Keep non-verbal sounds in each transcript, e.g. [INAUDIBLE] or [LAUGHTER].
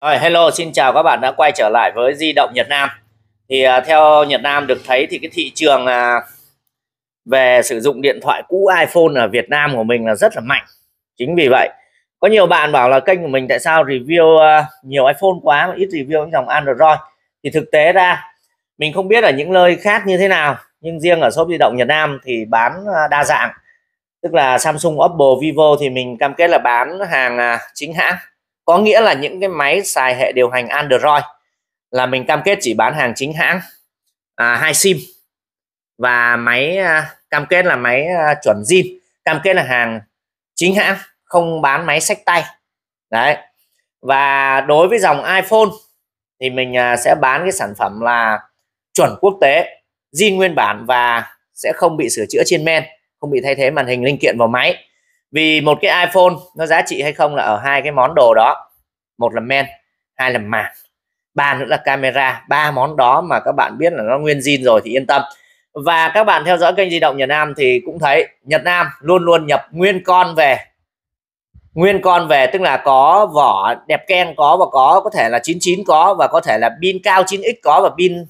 Rồi, hello, xin chào các bạn đã quay trở lại với di động Nhật Nam. Thì à, theo Nhật Nam được thấy thì cái thị trường à, về sử dụng điện thoại cũ iPhone ở Việt Nam của mình là rất là mạnh. Chính vì vậy, có nhiều bạn bảo là kênh của mình tại sao review à, nhiều iPhone quá mà ít review những dòng Android. Thì thực tế ra mình không biết ở những nơi khác như thế nào, nhưng riêng ở shop di động Nhật Nam thì bán à, đa dạng. Tức là Samsung, Oppo, Vivo thì mình cam kết là bán hàng à, chính hãng có nghĩa là những cái máy xài hệ điều hành Android là mình cam kết chỉ bán hàng chính hãng à, hai sim và máy à, cam kết là máy à, chuẩn zin cam kết là hàng chính hãng không bán máy sách tay đấy và đối với dòng iPhone thì mình à, sẽ bán cái sản phẩm là chuẩn quốc tế zin nguyên bản và sẽ không bị sửa chữa trên men không bị thay thế màn hình linh kiện vào máy vì một cái iPhone nó giá trị hay không là ở hai cái món đồ đó một là men hai là màn, ba nữa là camera ba món đó mà các bạn biết là nó nguyên zin rồi thì yên tâm và các bạn theo dõi kênh di động Nhật Nam thì cũng thấy Nhật Nam luôn luôn nhập nguyên con về nguyên con về tức là có vỏ đẹp ken có và có có thể là 99 có và có thể là pin cao 9x có và pin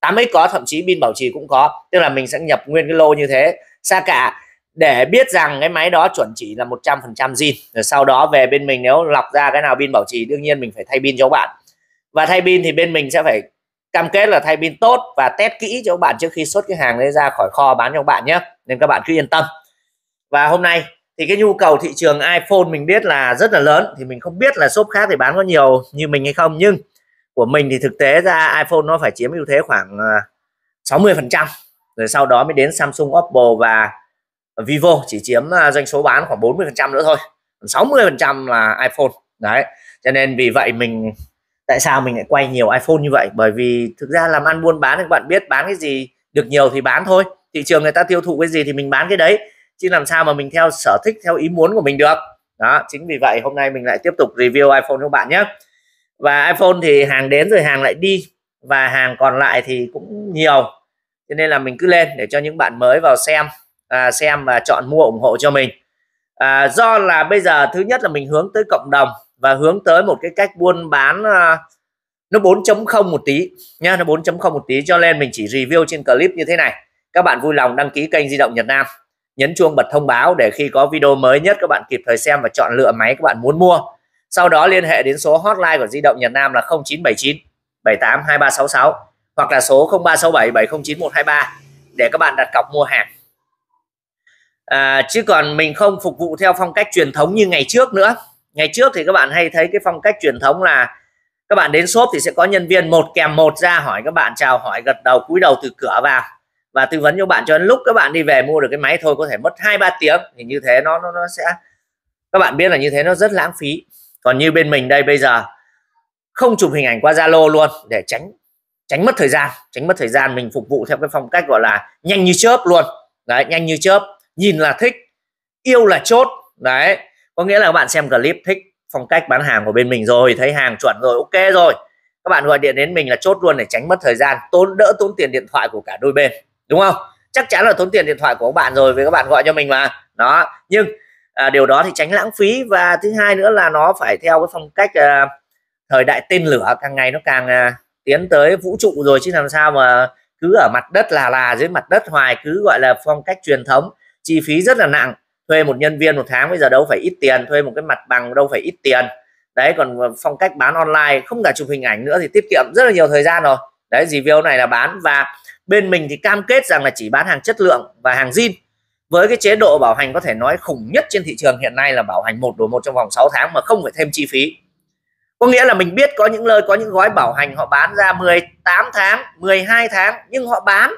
8x có thậm chí pin bảo trì cũng có tức là mình sẽ nhập nguyên cái lô như thế xa cả để biết rằng cái máy đó chuẩn chỉ là 100% zin rồi sau đó về bên mình nếu lọc ra cái nào pin bảo trì đương nhiên mình phải thay pin cho các bạn và thay pin thì bên mình sẽ phải cam kết là thay pin tốt và test kỹ cho các bạn trước khi xuất cái hàng đấy ra khỏi kho bán cho các bạn nhé nên các bạn cứ yên tâm và hôm nay thì cái nhu cầu thị trường iPhone mình biết là rất là lớn thì mình không biết là shop khác thì bán có nhiều như mình hay không nhưng của mình thì thực tế ra iPhone nó phải chiếm ưu thế khoảng 60 à, phần trăm rồi sau đó mới đến Samsung Oppo và Vivo chỉ chiếm à, doanh số bán khoảng 40 phần trăm nữa thôi 60 phần trăm là iPhone đấy cho nên vì vậy mình tại sao mình lại quay nhiều iPhone như vậy bởi vì thực ra làm ăn buôn bán thì các bạn biết bán cái gì được nhiều thì bán thôi thị trường người ta tiêu thụ cái gì thì mình bán cái đấy chứ làm sao mà mình theo sở thích theo ý muốn của mình được đó chính vì vậy hôm nay mình lại tiếp tục review iPhone cho bạn nhé và iPhone thì hàng đến rồi hàng lại đi và hàng còn lại thì cũng nhiều cho nên là mình cứ lên để cho những bạn mới vào xem à, xem và chọn mua ủng hộ cho mình à, do là bây giờ thứ nhất là mình hướng tới cộng đồng và hướng tới một cái cách buôn bán à, nó 4.0 một tí nha nó 4.0 một tí cho nên mình chỉ review trên clip như thế này các bạn vui lòng đăng ký kênh di động Nhật Nam nhấn chuông bật thông báo để khi có video mới nhất các bạn kịp thời xem và chọn lựa máy các bạn muốn mua sau đó liên hệ đến số hotline của di động Nhật Nam là 0979 78 2366 hoặc là số 0367 709123 để các bạn đặt cọc mua hàng à, chứ còn mình không phục vụ theo phong cách truyền thống như ngày trước nữa ngày trước thì các bạn hay thấy cái phong cách truyền thống là các bạn đến shop thì sẽ có nhân viên một kèm một ra hỏi các bạn chào hỏi gật đầu cúi đầu từ cửa vào và tư vấn cho bạn cho đến lúc các bạn đi về mua được cái máy thôi có thể mất hai ba tiếng thì như thế nó nó nó sẽ các bạn biết là như thế nó rất lãng phí còn như bên mình đây bây giờ không chụp hình ảnh qua Zalo luôn để tránh tránh mất thời gian tránh mất thời gian mình phục vụ theo cái phong cách gọi là nhanh như chớp luôn đấy nhanh như chớp nhìn là thích yêu là chốt đấy có nghĩa là các bạn xem clip thích phong cách bán hàng của bên mình rồi thấy hàng chuẩn rồi ok rồi các bạn gọi điện đến mình là chốt luôn để tránh mất thời gian tốn đỡ tốn tiền điện thoại của cả đôi bên đúng không chắc chắn là tốn tiền điện thoại của các bạn rồi vì các bạn gọi cho mình mà đó nhưng à, điều đó thì tránh lãng phí và thứ hai nữa là nó phải theo cái phong cách à, thời đại tên lửa càng ngày nó càng à, tiến tới vũ trụ rồi chứ làm sao mà cứ ở mặt đất là là dưới mặt đất hoài cứ gọi là phong cách truyền thống chi phí rất là nặng thuê một nhân viên một tháng bây giờ đâu phải ít tiền thuê một cái mặt bằng đâu phải ít tiền đấy còn phong cách bán online không cả chụp hình ảnh nữa thì tiết kiệm rất là nhiều thời gian rồi đấy review này là bán và bên mình thì cam kết rằng là chỉ bán hàng chất lượng và hàng zin với cái chế độ bảo hành có thể nói khủng nhất trên thị trường hiện nay là bảo hành một đổi một trong vòng 6 tháng mà không phải thêm chi phí có nghĩa là mình biết có những lời có những gói bảo hành họ bán ra 18 tháng 12 tháng nhưng họ bán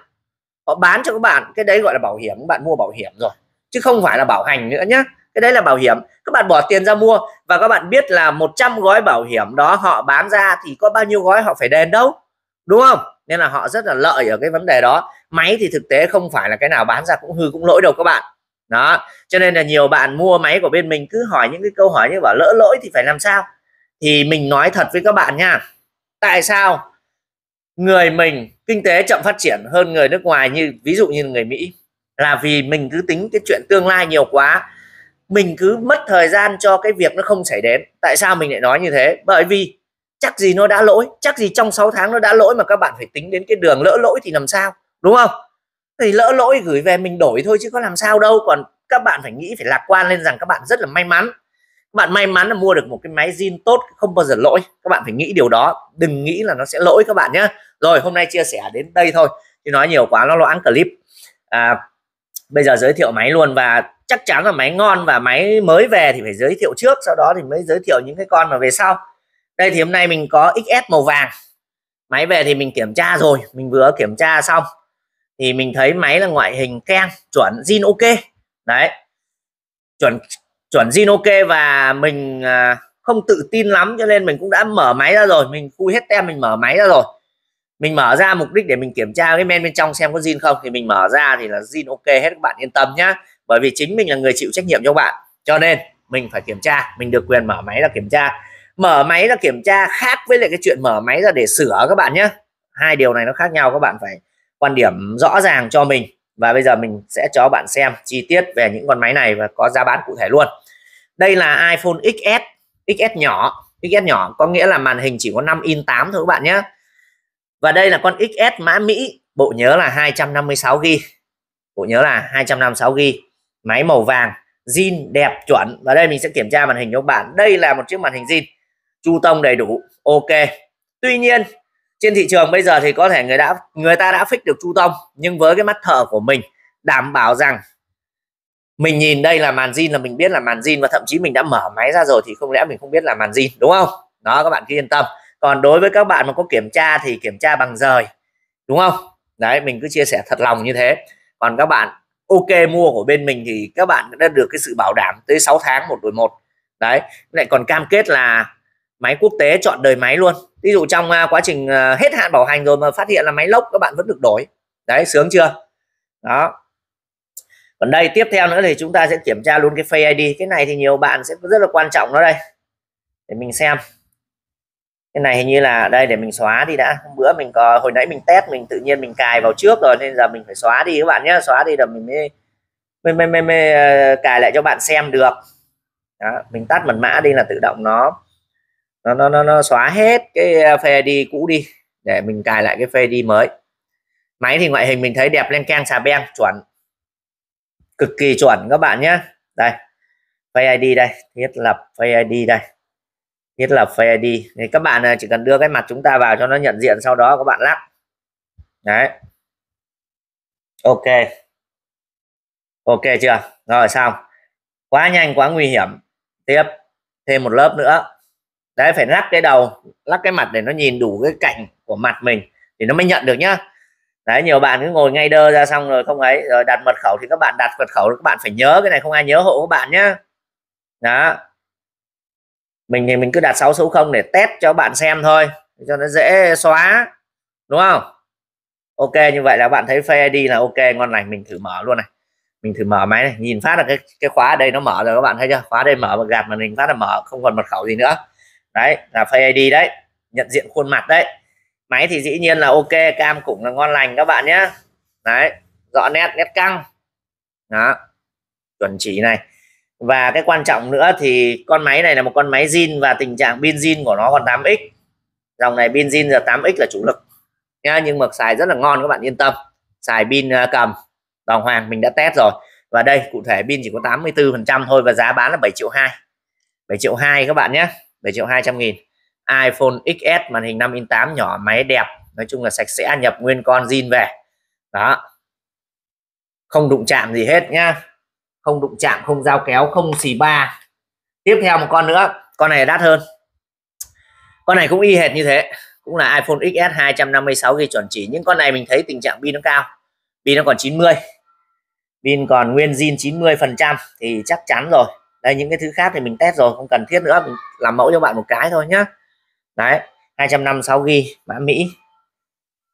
họ bán cho các bạn cái đấy gọi là bảo hiểm các bạn mua bảo hiểm rồi chứ không phải là bảo hành nữa nhé cái đấy là bảo hiểm các bạn bỏ tiền ra mua và các bạn biết là 100 gói bảo hiểm đó họ bán ra thì có bao nhiêu gói họ phải đền đâu đúng không nên là họ rất là lợi ở cái vấn đề đó máy thì thực tế không phải là cái nào bán ra cũng hư cũng lỗi đâu các bạn đó cho nên là nhiều bạn mua máy của bên mình cứ hỏi những cái câu hỏi như bảo lỡ lỗi thì phải làm sao thì mình nói thật với các bạn nha tại sao người mình kinh tế chậm phát triển hơn người nước ngoài như ví dụ như người Mỹ là vì mình cứ tính cái chuyện tương lai nhiều quá mình cứ mất thời gian cho cái việc nó không xảy đến tại sao mình lại nói như thế bởi vì chắc gì nó đã lỗi chắc gì trong 6 tháng nó đã lỗi mà các bạn phải tính đến cái đường lỡ lỗi thì làm sao đúng không thì lỡ lỗi gửi về mình đổi thôi chứ có làm sao đâu còn các bạn phải nghĩ phải lạc quan lên rằng các bạn rất là may mắn các bạn may mắn là mua được một cái máy zin tốt không bao giờ lỗi các bạn phải nghĩ điều đó đừng nghĩ là nó sẽ lỗi các bạn nhé rồi hôm nay chia sẻ đến đây thôi chứ nói nhiều quá nó loãng clip à, bây giờ giới thiệu máy luôn và chắc chắn là máy ngon và máy mới về thì phải giới thiệu trước sau đó thì mới giới thiệu những cái con mà về sau đây thì hôm nay mình có XS màu vàng máy về thì mình kiểm tra rồi mình vừa kiểm tra xong thì mình thấy máy là ngoại hình keng chuẩn zin ok đấy chuẩn chuẩn ok và mình à, không tự tin lắm cho nên mình cũng đã mở máy ra rồi mình khui hết tem mình mở máy ra rồi mình mở ra mục đích để mình kiểm tra cái men bên trong xem có zin không thì mình mở ra thì là zin ok hết các bạn yên tâm nhá bởi vì chính mình là người chịu trách nhiệm cho bạn cho nên mình phải kiểm tra mình được quyền mở máy là kiểm tra mở máy là kiểm tra khác với lại cái chuyện mở máy ra để sửa các bạn nhé hai điều này nó khác nhau các bạn phải quan điểm rõ ràng cho mình và bây giờ mình sẽ cho bạn xem chi tiết về những con máy này và có giá bán cụ thể luôn đây là iPhone XS XS nhỏ XS nhỏ có nghĩa là màn hình chỉ có 5 in 8 thôi các bạn nhé và đây là con XS mã Mỹ bộ nhớ là 256GB bộ nhớ là 256GB máy màu vàng zin đẹp chuẩn và đây mình sẽ kiểm tra màn hình cho các bạn đây là một chiếc màn hình zin chu tông đầy đủ ok tuy nhiên trên thị trường bây giờ thì có thể người đã người ta đã fix được chu tông nhưng với cái mắt thợ của mình đảm bảo rằng mình nhìn đây là màn zin là mình biết là màn zin và thậm chí mình đã mở máy ra rồi thì không lẽ mình không biết là màn zin đúng không đó các bạn cứ yên tâm còn đối với các bạn mà có kiểm tra thì kiểm tra bằng rời đúng không đấy mình cứ chia sẻ thật lòng như thế còn các bạn ok mua của bên mình thì các bạn đã được cái sự bảo đảm tới 6 tháng một đổi một đấy lại còn cam kết là máy quốc tế chọn đời máy luôn ví dụ trong uh, quá trình uh, hết hạn bảo hành rồi mà phát hiện là máy lốc các bạn vẫn được đổi đấy sướng chưa đó còn đây tiếp theo nữa thì chúng ta sẽ kiểm tra luôn cái face ID cái này thì nhiều bạn sẽ rất là quan trọng nó đây để mình xem cái này hình như là đây để mình xóa đi đã hôm bữa mình có hồi nãy mình test mình tự nhiên mình cài vào trước rồi nên giờ mình phải xóa đi các bạn nhé xóa đi rồi mình mới mới, mới, mới, mới à, cài lại cho bạn xem được đó, mình tắt mật mã đi là tự động nó nó nó nó, nó xóa hết cái face à, ID cũ đi để mình cài lại cái face ID mới máy thì ngoại hình mình thấy đẹp lên keng xà beng chuẩn cực kỳ chuẩn các bạn nhé đây face ID đây thiết lập face ID đây thiết lập face ID thì các bạn à, chỉ cần đưa cái mặt chúng ta vào cho nó nhận diện sau đó các bạn lắp đấy ok ok chưa rồi xong quá nhanh quá nguy hiểm tiếp thêm một lớp nữa đấy phải lắc cái đầu lắc cái mặt để nó nhìn đủ cái cạnh của mặt mình thì nó mới nhận được nhá đấy nhiều bạn cứ ngồi ngay đơ ra xong rồi không ấy rồi đặt mật khẩu thì các bạn đặt mật khẩu các bạn phải nhớ cái này không ai nhớ hộ các bạn nhá đó mình thì mình cứ đặt 6 số 0 để test cho bạn xem thôi cho nó dễ xóa đúng không ok như vậy là bạn thấy face đi là ok ngon lành mình thử mở luôn này mình thử mở máy này nhìn phát là cái cái khóa ở đây nó mở rồi các bạn thấy chưa khóa đây mở và gạt màn hình phát là mở không còn mật khẩu gì nữa đấy là Face ID đấy nhận diện khuôn mặt đấy máy thì dĩ nhiên là ok cam cũng là ngon lành các bạn nhé đấy rõ nét nét căng đó chuẩn chỉ này và cái quan trọng nữa thì con máy này là một con máy zin và tình trạng pin zin của nó còn 8x dòng này pin zin giờ 8x là chủ lực nha nhưng mà xài rất là ngon các bạn yên tâm xài pin à, cầm đàng hoàng mình đã test rồi và đây cụ thể pin chỉ có 84 phần trăm thôi và giá bán là 7 triệu 2 7 triệu 2 các bạn nhé 7 triệu 200 nghìn iPhone XS màn hình 5 in 8 nhỏ máy đẹp nói chung là sạch sẽ nhập nguyên con zin về đó không đụng chạm gì hết nhá không đụng chạm không dao kéo không xì ba tiếp theo một con nữa con này đắt hơn con này cũng y hệt như thế cũng là iPhone XS 256 ghi chuẩn chỉ những con này mình thấy tình trạng pin nó cao pin nó còn 90 pin còn nguyên zin 90 phần trăm thì chắc chắn rồi đây những cái thứ khác thì mình test rồi không cần thiết nữa mình làm mẫu cho bạn một cái thôi nhá đấy 256 ghi mã Mỹ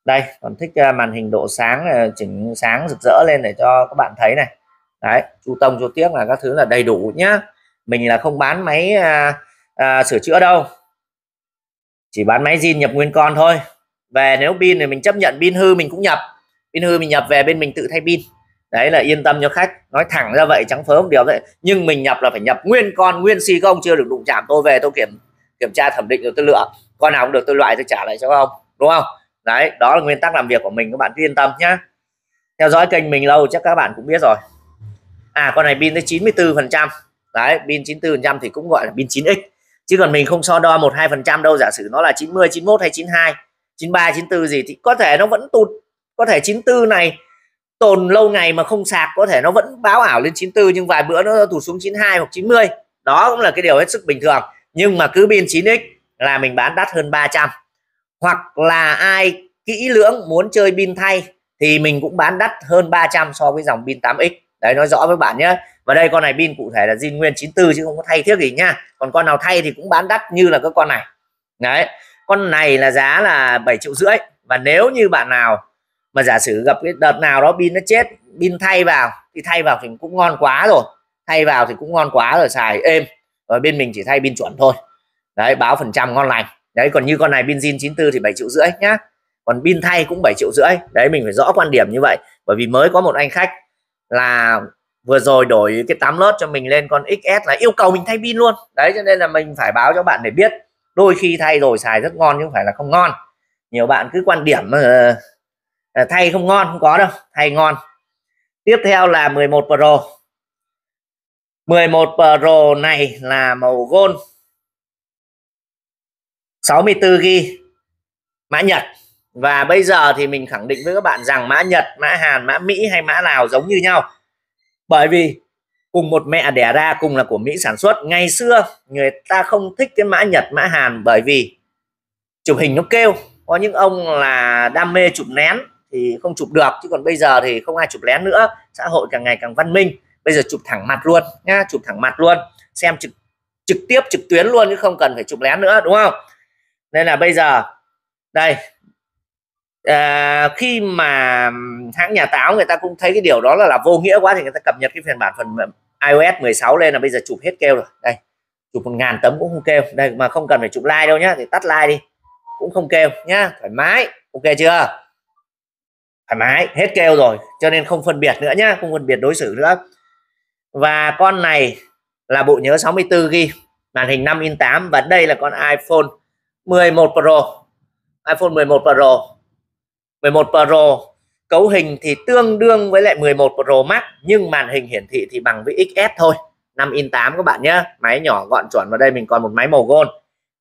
đây còn thích à, màn hình độ sáng à, chỉnh sáng rực rỡ lên để cho các bạn thấy này đấy chu tông chu tiếc là các thứ là đầy đủ nhá mình là không bán máy à, à, sửa chữa đâu chỉ bán máy zin nhập nguyên con thôi về nếu pin thì mình chấp nhận pin hư mình cũng nhập pin hư mình nhập về bên mình tự thay pin đấy là yên tâm cho khách nói thẳng ra vậy trắng phớm một điều vậy nhưng mình nhập là phải nhập nguyên con nguyên si công chưa được đụng chạm tôi về tôi kiểm kiểm tra thẩm định rồi tôi lựa con nào cũng được tôi loại tôi trả lại cho ông đúng không đấy đó là nguyên tắc làm việc của mình các bạn cứ yên tâm nhá theo dõi kênh mình lâu chắc các bạn cũng biết rồi à con này pin tới 94 phần trăm đấy pin 94 phần trăm thì cũng gọi là pin 9x chứ còn mình không so đo một hai phần trăm đâu giả sử nó là 90 91 hay 92 93 94 gì thì có thể nó vẫn tụt có thể 94 này tồn lâu ngày mà không sạc có thể nó vẫn báo ảo lên 94 nhưng vài bữa nó tụt xuống 92 hoặc 90 đó cũng là cái điều hết sức bình thường nhưng mà cứ pin 9x là mình bán đắt hơn 300 hoặc là ai kỹ lưỡng muốn chơi pin thay thì mình cũng bán đắt hơn 300 so với dòng pin 8x đấy nói rõ với bạn nhé và đây con này pin cụ thể là zin nguyên 94 chứ không có thay thiết gì nha còn con nào thay thì cũng bán đắt như là các con này đấy con này là giá là 7 triệu rưỡi và nếu như bạn nào mà giả sử gặp cái đợt nào đó pin nó chết pin thay vào thì thay vào thì cũng ngon quá rồi thay vào thì cũng ngon quá rồi xài êm và bên mình chỉ thay pin chuẩn thôi đấy báo phần trăm ngon lành đấy còn như con này pin zin 94 thì 7 triệu rưỡi nhá còn pin thay cũng 7 triệu rưỡi đấy mình phải rõ quan điểm như vậy bởi vì mới có một anh khách là vừa rồi đổi cái 8 lót cho mình lên con XS là yêu cầu mình thay pin luôn đấy cho nên là mình phải báo cho bạn để biết đôi khi thay rồi xài rất ngon nhưng không phải là không ngon nhiều bạn cứ quan điểm uh, Ờ, thay không ngon không có đâu thay ngon tiếp theo là 11 Pro 11 Pro này là màu gold 64 g mã Nhật và bây giờ thì mình khẳng định với các bạn rằng mã Nhật mã Hàn mã Mỹ hay mã Lào giống như nhau bởi vì cùng một mẹ đẻ ra cùng là của Mỹ sản xuất ngày xưa người ta không thích cái mã Nhật mã Hàn bởi vì chụp hình nó kêu có những ông là đam mê chụp nén thì không chụp được chứ còn bây giờ thì không ai chụp lén nữa xã hội càng ngày càng văn minh bây giờ chụp thẳng mặt luôn nha chụp thẳng mặt luôn xem trực trực tiếp trực tuyến luôn chứ không cần phải chụp lén nữa đúng không nên là bây giờ đây à, khi mà hãng nhà táo người ta cũng thấy cái điều đó là là vô nghĩa quá thì người ta cập nhật cái phiên bản phần iOS 16 lên là bây giờ chụp hết kêu rồi đây chụp một ngàn tấm cũng không kêu đây mà không cần phải chụp like đâu nhá thì tắt like đi cũng không kêu nhá thoải mái ok chưa thoải mái hết kêu rồi cho nên không phân biệt nữa nhá không phân biệt đối xử nữa và con này là bộ nhớ 64 GB màn hình 5 in 8 và đây là con iPhone 11 Pro iPhone 11 Pro 11 Pro cấu hình thì tương đương với lại 11 Pro Max nhưng màn hình hiển thị thì bằng với XS thôi 5 in 8 các bạn nhé máy nhỏ gọn chuẩn vào đây mình còn một máy màu gold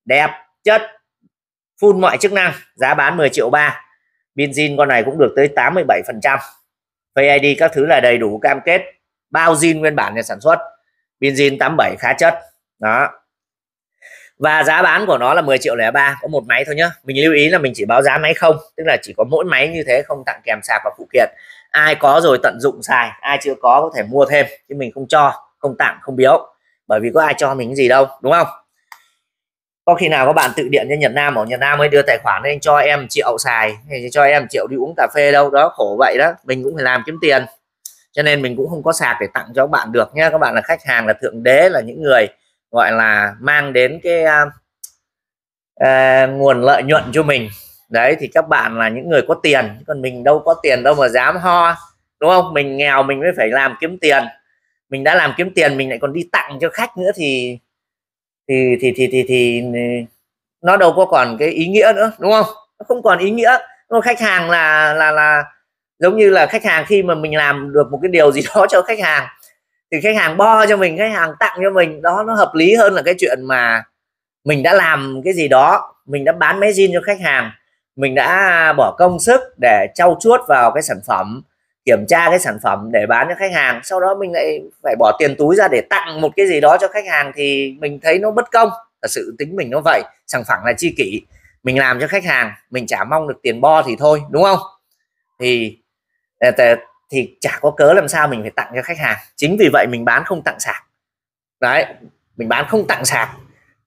đẹp chất full mọi chức năng giá bán 10 triệu 3 Binzin con này cũng được tới 87%. PID các thứ là đầy đủ cam kết, bao zin nguyên bản nhà sản xuất. Binzin 87 khá chất. Đó. Và giá bán của nó là 10 triệu lẻ ba có một máy thôi nhá. Mình lưu ý là mình chỉ báo giá máy không, tức là chỉ có mỗi máy như thế không tặng kèm sạc và phụ kiện. Ai có rồi tận dụng xài, ai chưa có có thể mua thêm chứ mình không cho, không tặng, không biếu. Bởi vì có ai cho mình gì đâu, đúng không? có khi nào các bạn tự điện cho Nhật Nam ở Nhật Nam ấy đưa tài khoản anh cho em triệu xài hay cho em triệu đi uống cà phê đâu đó khổ vậy đó mình cũng phải làm kiếm tiền cho nên mình cũng không có sạc để tặng cho các bạn được nhé các bạn là khách hàng là thượng đế là những người gọi là mang đến cái uh, uh, nguồn lợi nhuận cho mình đấy thì các bạn là những người có tiền còn mình đâu có tiền đâu mà dám ho đúng không mình nghèo mình mới phải làm kiếm tiền mình đã làm kiếm tiền mình lại còn đi tặng cho khách nữa thì thì thì thì thì thì ừ, nó đâu có còn cái ý nghĩa nữa đúng không nó không còn ý nghĩa không, khách hàng là là là giống như là khách hàng khi mà mình làm được một cái điều gì đó cho khách hàng thì khách hàng bo cho mình khách hàng tặng cho mình đó nó hợp lý hơn là cái chuyện mà mình đã làm cái gì đó mình đã bán máy zin cho khách hàng mình đã bỏ công sức để trau chuốt vào cái sản phẩm kiểm tra cái sản phẩm để bán cho khách hàng sau đó mình lại phải bỏ tiền túi ra để tặng một cái gì đó cho khách hàng thì mình thấy nó bất công thật sự tính mình nó vậy sản phẩm là chi kỷ mình làm cho khách hàng mình chả mong được tiền bo thì thôi đúng không thì ờ, thì chả có cớ làm sao mình phải tặng cho khách hàng chính vì vậy mình bán không tặng sạc đấy mình bán không tặng sạc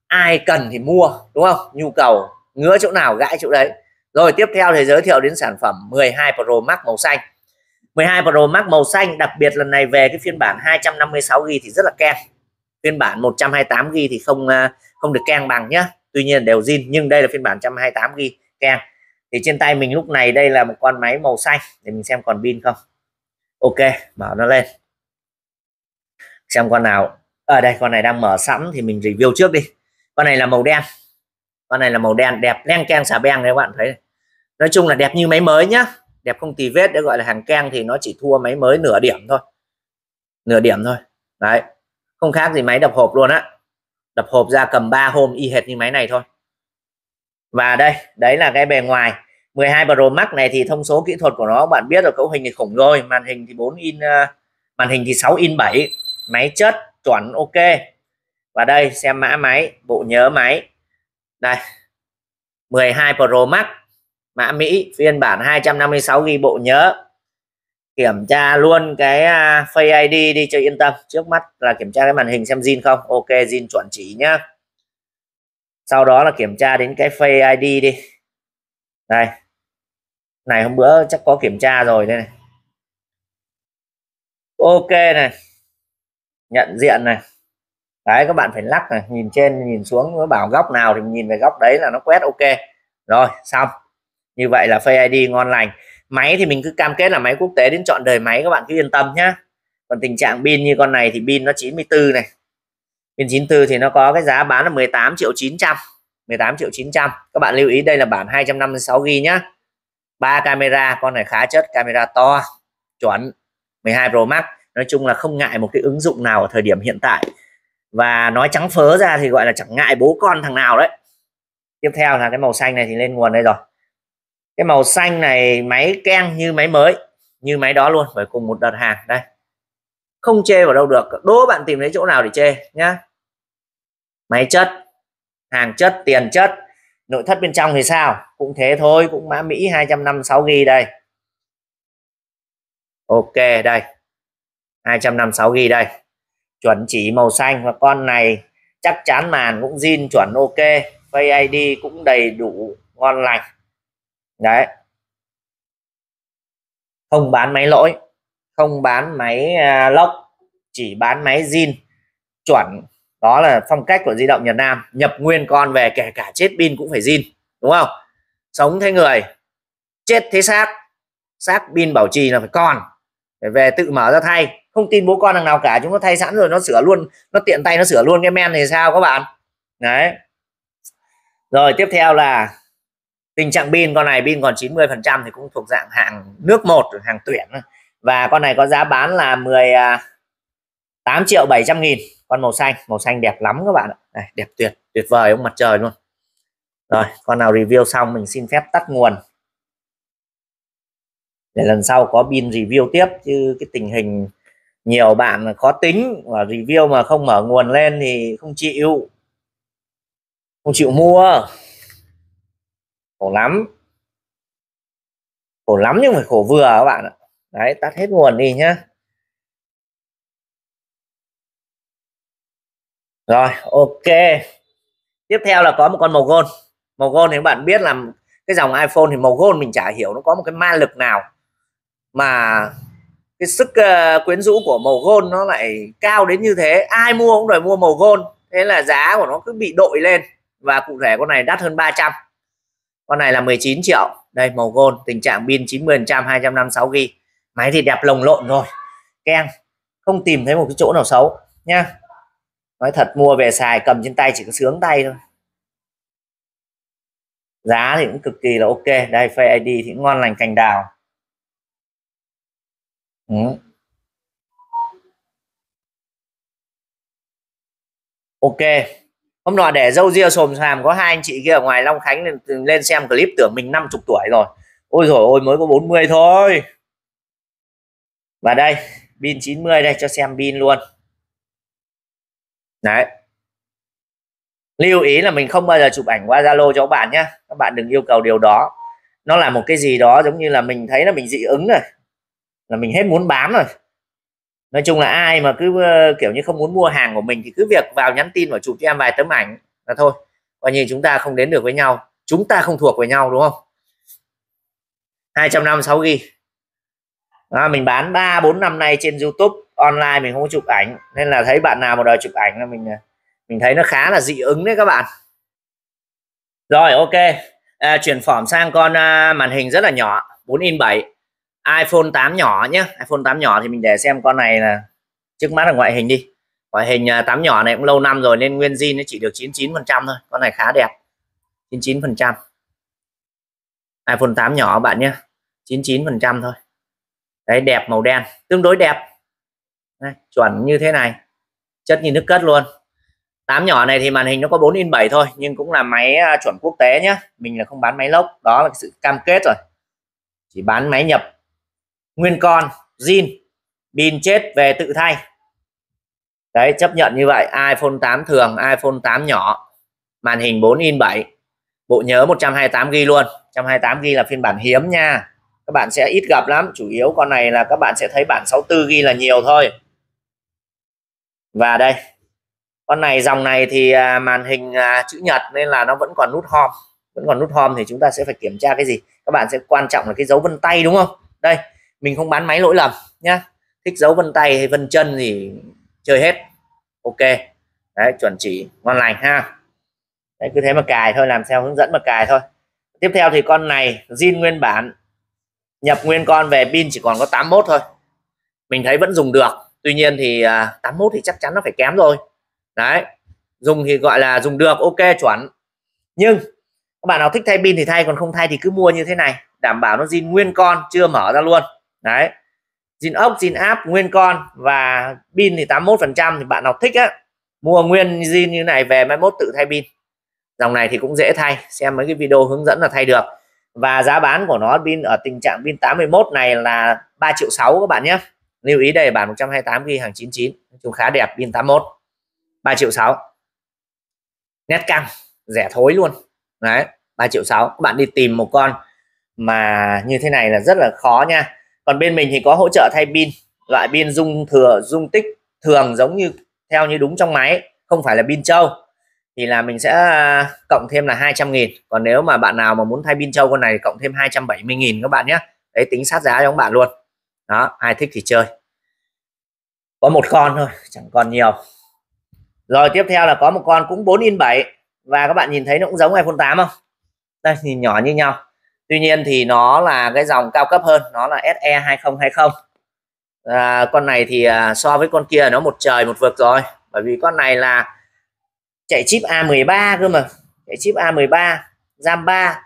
ai cần thì mua đúng không nhu cầu ngứa chỗ nào gãi chỗ đấy rồi tiếp theo thì giới thiệu đến sản phẩm 12 Pro Max màu xanh 12 Pro Max màu xanh đặc biệt lần này về cái phiên bản 256GB thì rất là keng phiên bản 128GB thì không à, không được keng bằng nhá Tuy nhiên đều zin nhưng đây là phiên bản 128GB keng thì trên tay mình lúc này đây là một con máy màu xanh để mình xem còn pin không ok mở nó lên xem con nào ở ờ, à, đây con này đang mở sẵn thì mình review trước đi con này là màu đen con này là màu đen đẹp len keng xà beng đấy các bạn thấy nói chung là đẹp như máy mới nhá đẹp không tì vết để gọi là hàng keng thì nó chỉ thua máy mới nửa điểm thôi nửa điểm thôi đấy không khác gì máy đập hộp luôn á đập hộp ra cầm 3 hôm y hệt như máy này thôi và đây đấy là cái bề ngoài 12 Pro Max này thì thông số kỹ thuật của nó bạn biết rồi cấu hình thì khủng rồi màn hình thì 4 in ờ, màn hình thì 6 in 7 máy chất chuẩn ok và đây xem mã máy bộ nhớ máy đây 12 Pro Max mã Mỹ phiên bản 256 ghi bộ nhớ kiểm tra luôn cái à, Face ID đi cho yên tâm trước mắt là kiểm tra cái màn hình xem zin không ok zin chuẩn chỉ nhá sau đó là kiểm tra đến cái Face ID đi đây này hôm bữa chắc có kiểm tra rồi đây này ok này nhận diện này đấy các bạn phải lắc này nhìn trên nhìn xuống nó bảo góc nào thì nhìn về góc đấy là nó quét ok rồi xong như vậy là Face ID ngon lành máy thì mình cứ cam kết là máy quốc tế đến chọn đời máy các bạn cứ yên tâm nhé còn tình trạng pin như con này thì pin nó 94 này pin 94 thì nó có cái giá bán là 18 triệu 900 18 triệu 900 các bạn lưu ý đây là bản 256 g nhá ba camera con này khá chất camera to chuẩn 12 Pro Max nói chung là không ngại một cái ứng dụng nào ở thời điểm hiện tại và nói trắng phớ ra thì gọi là chẳng ngại bố con thằng nào đấy tiếp theo là cái màu xanh này thì lên nguồn đây rồi cái màu xanh này máy keng như máy mới như máy đó luôn phải cùng một đợt hàng đây không chê vào đâu được đố bạn tìm thấy chỗ nào để chê nhá máy chất hàng chất tiền chất nội thất bên trong thì sao cũng thế thôi cũng mã mỹ 256 g đây ok đây 256 g đây chuẩn chỉ màu xanh và con này chắc chắn màn cũng zin chuẩn ok face ID cũng đầy đủ ngon lành đấy không bán máy lỗi không bán máy à, lốc chỉ bán máy zin chuẩn đó là phong cách của di động Nhật Nam nhập nguyên con về kể cả chết pin cũng phải zin đúng không sống thế người chết thế xác xác pin bảo trì là phải còn để về tự mở ra thay không tin bố con thằng nào cả chúng nó thay sẵn rồi nó sửa luôn nó tiện tay nó sửa luôn cái men thì sao các bạn đấy rồi tiếp theo là tình trạng pin con này pin còn 90 phần trăm thì cũng thuộc dạng hàng nước một hàng tuyển và con này có giá bán là 18 à, triệu 700 nghìn con màu xanh màu xanh đẹp lắm các bạn ạ này, đẹp tuyệt tuyệt vời ông mặt trời luôn rồi con nào review xong mình xin phép tắt nguồn để lần sau có pin review tiếp chứ cái tình hình nhiều bạn khó tính và review mà không mở nguồn lên thì không chịu không chịu mua khổ lắm khổ lắm nhưng phải khổ vừa các bạn ạ đấy tắt hết nguồn đi nhá rồi ok tiếp theo là có một con màu gold màu gold thì các bạn biết là cái dòng iPhone thì màu gold mình chả hiểu nó có một cái ma lực nào mà cái sức uh, quyến rũ của màu gold nó lại cao đến như thế ai mua cũng đòi mua màu gold thế là giá của nó cứ bị đội lên và cụ thể con này đắt hơn 300 con này là 19 triệu đây màu gold tình trạng pin 90 256 ghi máy thì đẹp lồng lộn rồi keng không tìm thấy một cái chỗ nào xấu nha nói thật mua về xài cầm trên tay chỉ có sướng tay thôi giá thì cũng cực kỳ là ok đây Face ID thì ngon lành cành đào ừ. ok hôm nọ để dâu ria xồm xàm có hai anh chị kia ở ngoài Long Khánh lên, lên xem clip tưởng mình 50 tuổi rồi ôi rồi ôi mới có 40 thôi và đây pin 90 đây cho xem pin luôn đấy lưu ý là mình không bao giờ chụp ảnh qua Zalo cho các bạn nhé các bạn đừng yêu cầu điều đó nó là một cái gì đó giống như là mình thấy là mình dị ứng rồi là mình hết muốn bám rồi nói chung là ai mà cứ ờ, kiểu như không muốn mua hàng của mình thì cứ việc vào nhắn tin và chụp cho em vài tấm ảnh là thôi coi như chúng ta không đến được với nhau chúng ta không thuộc với nhau đúng không 256 g à, mình bán 3 4 năm nay trên YouTube online mình không có chụp ảnh nên là thấy bạn nào mà đòi chụp ảnh là mình ờ, mình thấy nó khá là dị ứng đấy các bạn rồi ok à, chuyển phỏm sang con à, màn hình rất là nhỏ 4 in 7 iPhone 8 nhỏ nhé iPhone 8 nhỏ thì mình để xem con này là trước mắt là ngoại hình đi ngoại hình 8 à, nhỏ này cũng lâu năm rồi nên nguyên zin nó chỉ được 99 phần trăm thôi con này khá đẹp 99 phần trăm iPhone 8 nhỏ bạn nhé 99 phần trăm thôi đấy đẹp màu đen tương đối đẹp đấy, chuẩn như thế này chất như nước cất luôn 8 nhỏ này thì màn hình nó có 4 in 7 thôi nhưng cũng là máy à, chuẩn quốc tế nhé mình là không bán máy lốc đó là sự cam kết rồi chỉ bán máy nhập nguyên con zin pin chết về tự thay đấy chấp nhận như vậy iPhone 8 thường iPhone 8 nhỏ màn hình 4 in 7 bộ nhớ 128 g luôn 128 g là phiên bản hiếm nha các bạn sẽ ít gặp lắm chủ yếu con này là các bạn sẽ thấy bản 64 g là nhiều thôi và đây con này dòng này thì à, màn hình à, chữ nhật nên là nó vẫn còn nút home vẫn còn nút home thì chúng ta sẽ phải kiểm tra cái gì các bạn sẽ quan trọng là cái dấu vân tay đúng không đây mình không bán máy lỗi lầm nhá thích dấu vân tay hay vân chân thì chơi hết ok đấy chuẩn chỉ ngon lành ha đấy, cứ thế mà cài thôi làm theo hướng dẫn mà cài thôi tiếp theo thì con này zin nguyên bản nhập nguyên con về pin chỉ còn có 81 thôi mình thấy vẫn dùng được tuy nhiên thì à, 81 thì chắc chắn nó phải kém rồi đấy dùng thì gọi là dùng được ok chuẩn nhưng các bạn nào thích thay pin thì thay còn không thay thì cứ mua như thế này đảm bảo nó zin nguyên con chưa mở ra luôn đấy zin ốc zin áp nguyên con và pin thì 81 phần trăm thì bạn nào thích á mua nguyên zin như này về mai mốt tự thay pin dòng này thì cũng dễ thay xem mấy cái video hướng dẫn là thay được và giá bán của nó pin ở tình trạng pin 81 này là 3 triệu 6 các bạn nhé lưu ý đây bản 128 ghi hàng 99 chúng khá đẹp pin 81 3 triệu 6 nét căng rẻ thối luôn đấy 3 triệu 6 các bạn đi tìm một con mà như thế này là rất là khó nha còn bên mình thì có hỗ trợ thay pin loại pin dung thừa dung tích thường giống như theo như đúng trong máy không phải là pin trâu thì là mình sẽ à, cộng thêm là 200 nghìn còn nếu mà bạn nào mà muốn thay pin trâu con này cộng thêm 270 nghìn các bạn nhé đấy tính sát giá cho các bạn luôn đó ai thích thì chơi có một con thôi chẳng còn nhiều rồi tiếp theo là có một con cũng 4 in 7 và các bạn nhìn thấy nó cũng giống iPhone 8 không đây nhìn nhỏ như nhau tuy nhiên thì nó là cái dòng cao cấp hơn nó là SE 2020 à, con này thì à, so với con kia nó một trời một vực rồi bởi vì con này là chạy chip A13 cơ mà chạy chip A13 RAM 3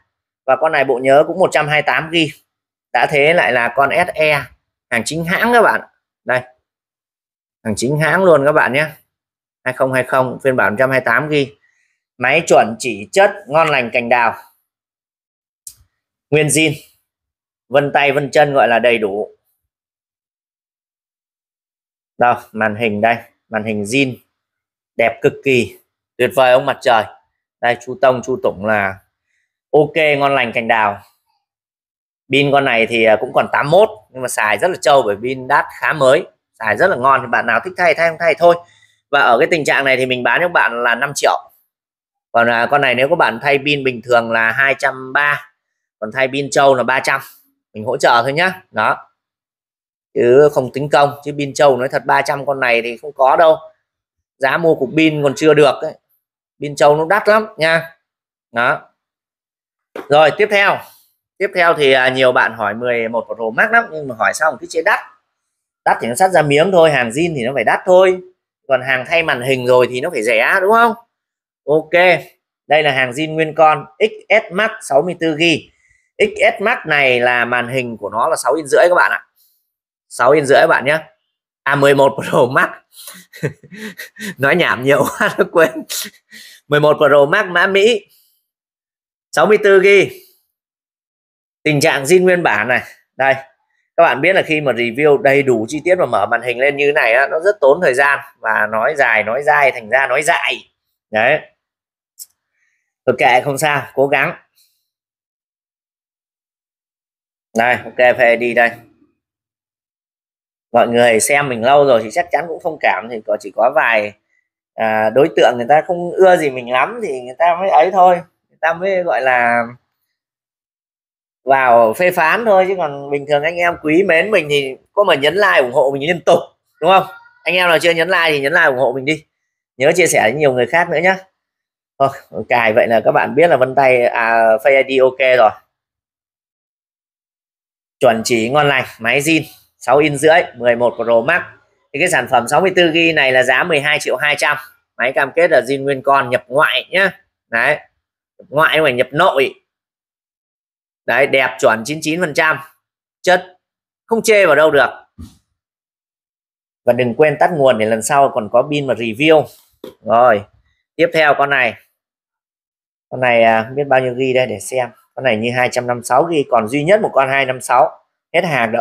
và con này bộ nhớ cũng 128 GB đã thế lại là con SE hàng chính hãng các bạn đây hàng chính hãng luôn các bạn nhé 2020 phiên bản 128 GB máy chuẩn chỉ chất ngon lành cành đào nguyên zin vân tay vân chân gọi là đầy đủ đâu màn hình đây màn hình zin đẹp cực kỳ tuyệt vời ông mặt trời đây chu tông chu tổng là ok ngon lành cành đào pin con này thì à, cũng còn 81 nhưng mà xài rất là trâu bởi pin đắt khá mới xài rất là ngon thì bạn nào thích thay thay không thay thôi và ở cái tình trạng này thì mình bán cho bạn là 5 triệu còn là con này nếu có bạn thay pin bình thường là 230 còn thay pin châu là 300 mình hỗ trợ thôi nhá đó chứ không tính công chứ pin châu nói thật 300 con này thì không có đâu giá mua cục pin còn chưa được ấy. pin châu nó đắt lắm nha đó rồi tiếp theo tiếp theo thì à, nhiều bạn hỏi 11 một hồ mắc lắm nhưng mà hỏi sao một cái chế đắt đắt thì nó sắt ra miếng thôi hàng zin thì nó phải đắt thôi còn hàng thay màn hình rồi thì nó phải rẻ đúng không ok đây là hàng zin nguyên con XS Max 64GB XS Max này là màn hình của nó là 6 inch rưỡi các bạn ạ 6 inch rưỡi các bạn nhé à 11 Pro Max [LAUGHS] nói nhảm nhiều quá nó quên 11 Pro Max mã Mỹ 64 GB tình trạng zin nguyên bản này đây các bạn biết là khi mà review đầy đủ chi tiết và mở màn hình lên như thế này đó, nó rất tốn thời gian và nói dài nói dai thành ra nói dại đấy tôi kệ không sao cố gắng này ok về đi đây mọi người xem mình lâu rồi thì chắc chắn cũng thông cảm thì có chỉ có vài à, đối tượng người ta không ưa gì mình lắm thì người ta mới ấy thôi người ta mới gọi là vào phê phán thôi chứ còn bình thường anh em quý mến mình thì có mà nhấn like ủng hộ mình liên tục đúng không anh em nào chưa nhấn like thì nhấn like ủng hộ mình đi nhớ chia sẻ với nhiều người khác nữa nhé thôi cài vậy là các bạn biết là vân tay à, face id ok rồi chuẩn chỉ ngon lành máy zin 6 in rưỡi 11 Pro Max thì cái sản phẩm 64 GB này là giá 12 triệu 200 máy cam kết là zin nguyên con nhập ngoại nhá đấy nhập ngoại không nhập nội đấy đẹp chuẩn 99 phần trăm chất không chê vào đâu được và đừng quên tắt nguồn để lần sau còn có pin mà review rồi tiếp theo con này con này à, biết bao nhiêu ghi đây để xem con này như 256 ghi còn duy nhất một con 256 hết hàng đó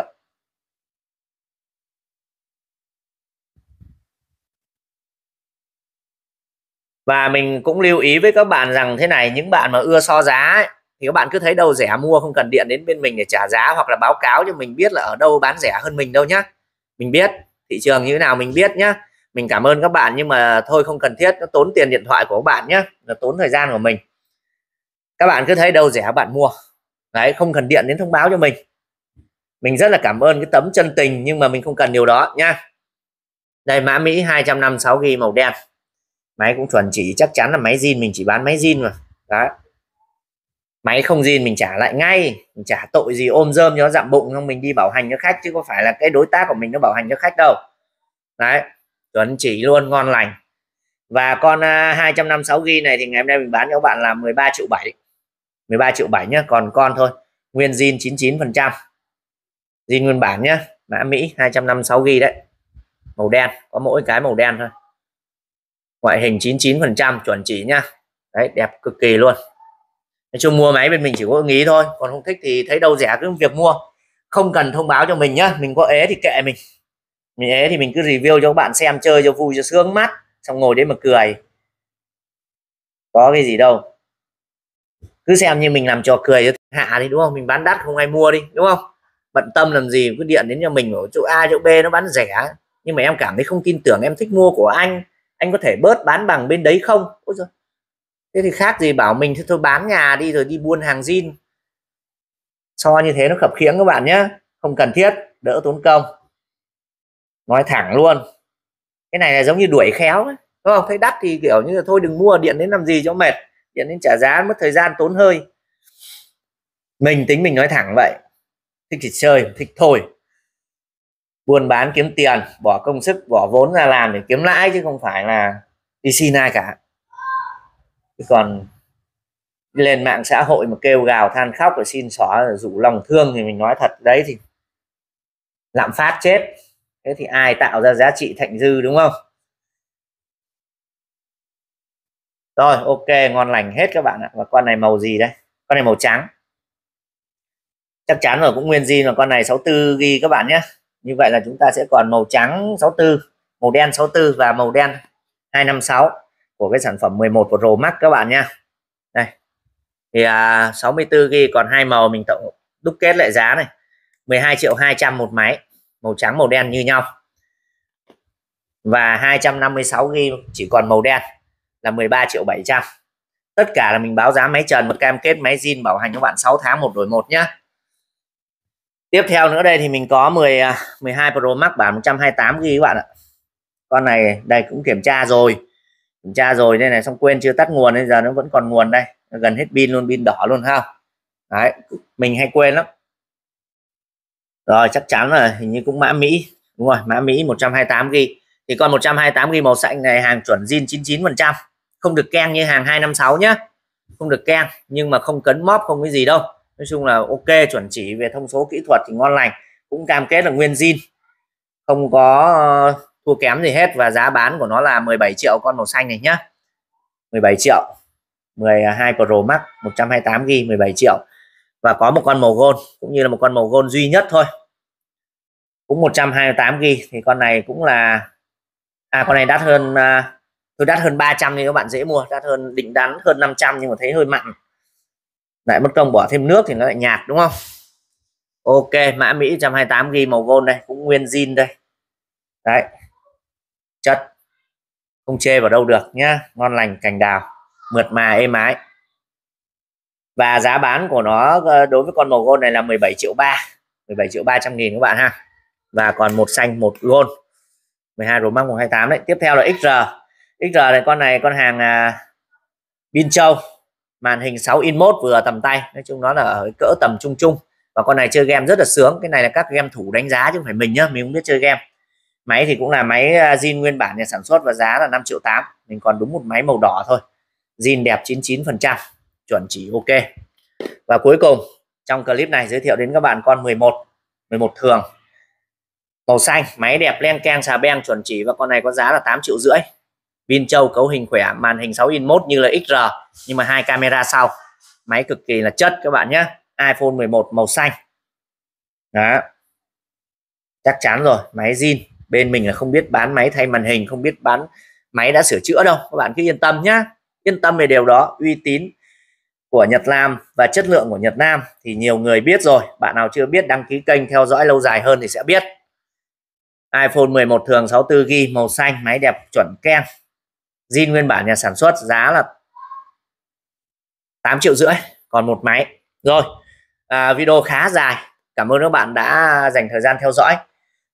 và mình cũng lưu ý với các bạn rằng thế này những bạn mà ưa so giá ấy, thì các bạn cứ thấy đâu rẻ mua không cần điện đến bên mình để trả giá hoặc là báo cáo cho mình biết là ở đâu bán rẻ hơn mình đâu nhá mình biết thị trường như thế nào mình biết nhá mình cảm ơn các bạn nhưng mà thôi không cần thiết nó tốn tiền điện thoại của các bạn nhá là tốn thời gian của mình các bạn cứ thấy đâu rẻ bạn mua đấy không cần điện đến thông báo cho mình mình rất là cảm ơn cái tấm chân tình nhưng mà mình không cần điều đó nha đây mã Mỹ 256 ghi màu đen máy cũng chuẩn chỉ chắc chắn là máy zin mình chỉ bán máy zin mà đấy máy không zin mình trả lại ngay mình trả tội gì ôm dơm cho nó bụng không mình đi bảo hành cho khách chứ có phải là cái đối tác của mình nó bảo hành cho khách đâu đấy chuẩn chỉ luôn ngon lành và con 256 à, g này thì ngày hôm nay mình bán cho các bạn là 13 triệu bảy 13 triệu 7 nhé còn con thôi nguyên zin 99 phần trăm zin nguyên bản nhé mã Mỹ 256 ghi đấy màu đen có mỗi cái màu đen thôi ngoại hình 99 phần trăm chuẩn chỉ nhá đấy đẹp cực kỳ luôn Nói chung mua máy bên mình chỉ có ý thôi còn không thích thì thấy đâu rẻ cứ việc mua không cần thông báo cho mình nhá mình có ế thì kệ mình mình ế thì mình cứ review cho các bạn xem chơi cho vui cho sướng mắt xong ngồi đấy mà cười có cái gì đâu cứ xem như mình làm trò cười hạ đi đúng không mình bán đắt không ai mua đi đúng không bận tâm làm gì cứ điện đến cho mình ở chỗ A chỗ B nó bán rẻ nhưng mà em cảm thấy không tin tưởng em thích mua của anh anh có thể bớt bán bằng bên đấy không Ôi giời. thế thì khác gì bảo mình thì thôi bán nhà đi rồi đi buôn hàng zin so như thế nó khập khiễng các bạn nhé không cần thiết đỡ tốn công nói thẳng luôn cái này là giống như đuổi khéo ấy. đúng không thấy đắt thì kiểu như là thôi đừng mua điện đến làm gì cho mệt dẫn đến trả giá mất thời gian tốn hơi mình tính mình nói thẳng vậy thích thì chơi thích thôi buôn bán kiếm tiền bỏ công sức bỏ vốn ra làm để kiếm lãi chứ không phải là đi xin ai cả còn lên mạng xã hội mà kêu gào than khóc rồi xin xóa rồi rủ lòng thương thì mình nói thật đấy thì lạm phát chết thế thì ai tạo ra giá trị thạnh dư đúng không rồi ok ngon lành hết các bạn ạ và con này màu gì đây con này màu trắng chắc chắn rồi cũng nguyên zin và con này 64 ghi các bạn nhé như vậy là chúng ta sẽ còn màu trắng 64 màu đen 64 và màu đen 256 của cái sản phẩm 11 của Pro Max các bạn nhé đây thì à, 64 ghi còn hai màu mình tổng đúc kết lại giá này 12 triệu 200 một máy màu trắng màu đen như nhau và 256 ghi chỉ còn màu đen là 13 triệu 700 tất cả là mình báo giá máy trần một cam kết máy zin bảo hành cho bạn 6 tháng một đổi một nhé tiếp theo nữa đây thì mình có 10 12 à, Pro Max bản 128 GB các bạn ạ con này đây cũng kiểm tra rồi kiểm tra rồi đây này xong quên chưa tắt nguồn bây giờ nó vẫn còn nguồn đây gần hết pin luôn pin đỏ luôn ha đấy mình hay quên lắm rồi chắc chắn là hình như cũng mã Mỹ đúng rồi mã Mỹ 128 ghi thì con 128 ghi màu xanh này hàng chuẩn zin 99 phần trăm không được keng như hàng 256 nhé không được keng nhưng mà không cấn móp không cái gì đâu nói chung là ok chuẩn chỉ về thông số kỹ thuật thì ngon lành cũng cam kết là nguyên zin không có ờ, thua kém gì hết và giá bán của nó là 17 triệu con màu xanh này nhá 17 triệu 12 Pro Max 128 GB 17 triệu và có một con màu gold cũng như là một con màu gold duy nhất thôi cũng 128 GB thì con này cũng là à con này đắt hơn à, tôi đắt hơn 300 thì các bạn dễ mua đắt hơn định đắn hơn 500 nhưng mà thấy hơi mặn lại mất công bỏ thêm nước thì nó lại nhạt đúng không ok mã Mỹ 128 ghi màu gold đây cũng nguyên zin đây đấy chất không chê vào đâu được nhá ngon lành cành đào mượt mà êm ái và giá bán của nó ờ, đối với con màu gold này là 17 triệu 3 17 triệu 300 nghìn các bạn ha và còn một xanh một gold 12 rồi mang 128 đấy tiếp theo là XR XR này con này con hàng à, pin châu màn hình 6 in 1 vừa tầm tay nói chung nó là ở cỡ tầm trung trung và con này chơi game rất là sướng cái này là các game thủ đánh giá chứ không phải mình nhá mình không biết chơi game máy thì cũng là máy à, zin nguyên bản nhà sản xuất và giá là 5 triệu 8 mình còn đúng một máy màu đỏ thôi zin đẹp 99 phần trăm chuẩn chỉ ok và cuối cùng trong clip này giới thiệu đến các bạn con 11 11 thường màu xanh máy đẹp len keng xà beng chuẩn chỉ và con này có giá là 8 triệu rưỡi pin châu cấu hình khỏe màn hình 6 in 1 như là XR nhưng mà hai camera sau máy cực kỳ là chất các bạn nhé iPhone 11 màu xanh đó chắc chắn rồi máy zin bên mình là không biết bán máy thay màn hình không biết bán máy đã sửa chữa đâu các bạn cứ yên tâm nhá yên tâm về điều đó uy tín của Nhật Nam và chất lượng của Nhật Nam thì nhiều người biết rồi bạn nào chưa biết đăng ký kênh theo dõi lâu dài hơn thì sẽ biết iPhone 11 thường 64GB màu xanh máy đẹp chuẩn ken zin nguyên bản nhà sản xuất giá là 8 triệu rưỡi còn một máy rồi à, video khá dài cảm ơn các bạn đã dành thời gian theo dõi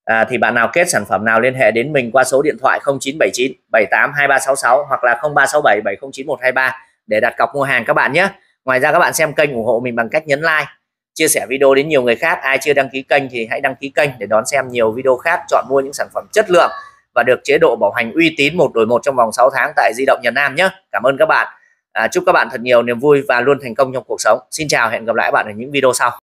à, thì bạn nào kết sản phẩm nào liên hệ đến mình qua số điện thoại 0979 78 2366 hoặc là 0367 709 123 để đặt cọc mua hàng các bạn nhé ngoài ra các bạn xem kênh ủng hộ mình bằng cách nhấn like chia sẻ video đến nhiều người khác ai chưa đăng ký kênh thì hãy đăng ký kênh để đón xem nhiều video khác chọn mua những sản phẩm chất lượng và được chế độ bảo hành uy tín một đổi một trong vòng 6 tháng tại di động Nhật Nam nhé cảm ơn các bạn à, chúc các bạn thật nhiều niềm vui và luôn thành công trong cuộc sống xin chào hẹn gặp lại các bạn ở những video sau